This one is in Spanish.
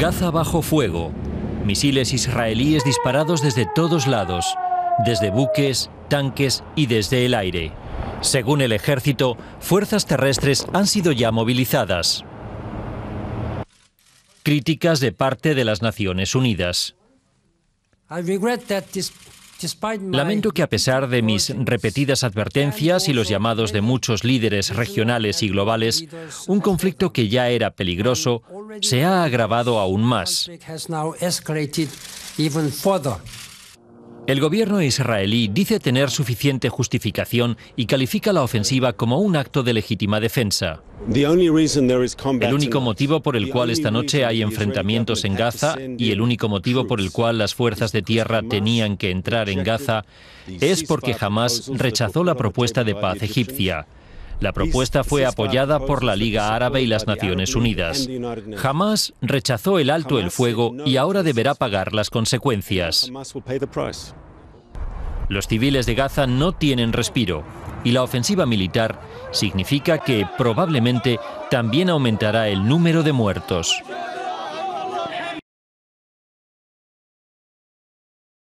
Gaza bajo fuego. Misiles israelíes disparados desde todos lados, desde buques, tanques y desde el aire. Según el ejército, fuerzas terrestres han sido ya movilizadas. Críticas de parte de las Naciones Unidas. Lamento que a pesar de mis repetidas advertencias y los llamados de muchos líderes regionales y globales, un conflicto que ya era peligroso se ha agravado aún más. El gobierno israelí dice tener suficiente justificación y califica la ofensiva como un acto de legítima defensa. El único motivo por el cual esta noche hay enfrentamientos en Gaza y el único motivo por el cual las fuerzas de tierra tenían que entrar en Gaza es porque jamás rechazó la propuesta de paz egipcia. La propuesta fue apoyada por la Liga Árabe y las Naciones Unidas. Hamas rechazó el alto el fuego y ahora deberá pagar las consecuencias. Los civiles de Gaza no tienen respiro y la ofensiva militar significa que probablemente también aumentará el número de muertos.